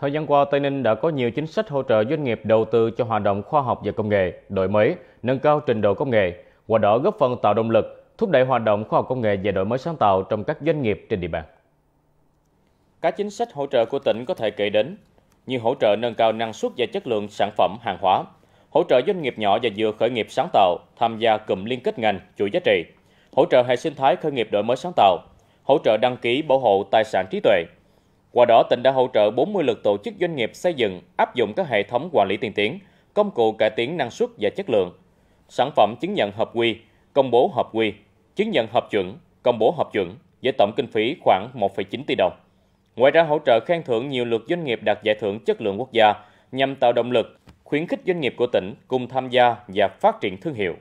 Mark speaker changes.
Speaker 1: Thời gian qua, Tây Ninh đã có nhiều chính sách hỗ trợ doanh nghiệp đầu tư cho hoạt động khoa học và công nghệ, đổi mới, nâng cao trình độ công nghệ, qua đó góp phần tạo động lực, thúc đẩy hoạt động khoa học công nghệ và đổi mới sáng tạo trong các doanh nghiệp trên địa bàn. Các chính sách hỗ trợ của tỉnh có thể kể đến như hỗ trợ nâng cao năng suất và chất lượng sản phẩm hàng hóa, hỗ trợ doanh nghiệp nhỏ và vừa khởi nghiệp sáng tạo tham gia cụm liên kết ngành chuỗi giá trị, hỗ trợ hệ sinh thái khởi nghiệp đổi mới sáng tạo, hỗ trợ đăng ký bảo hộ tài sản trí tuệ, qua đó, tỉnh đã hỗ trợ 40 lượt tổ chức doanh nghiệp xây dựng, áp dụng các hệ thống quản lý tiên tiến, công cụ cải tiến năng suất và chất lượng, sản phẩm chứng nhận hợp quy, công bố hợp quy, chứng nhận hợp chuẩn, công bố hợp chuẩn với tổng kinh phí khoảng 1,9 tỷ đồng. Ngoài ra hỗ trợ khen thưởng nhiều lượt doanh nghiệp đạt giải thưởng chất lượng quốc gia nhằm tạo động lực, khuyến khích doanh nghiệp của tỉnh cùng tham gia và phát triển thương hiệu.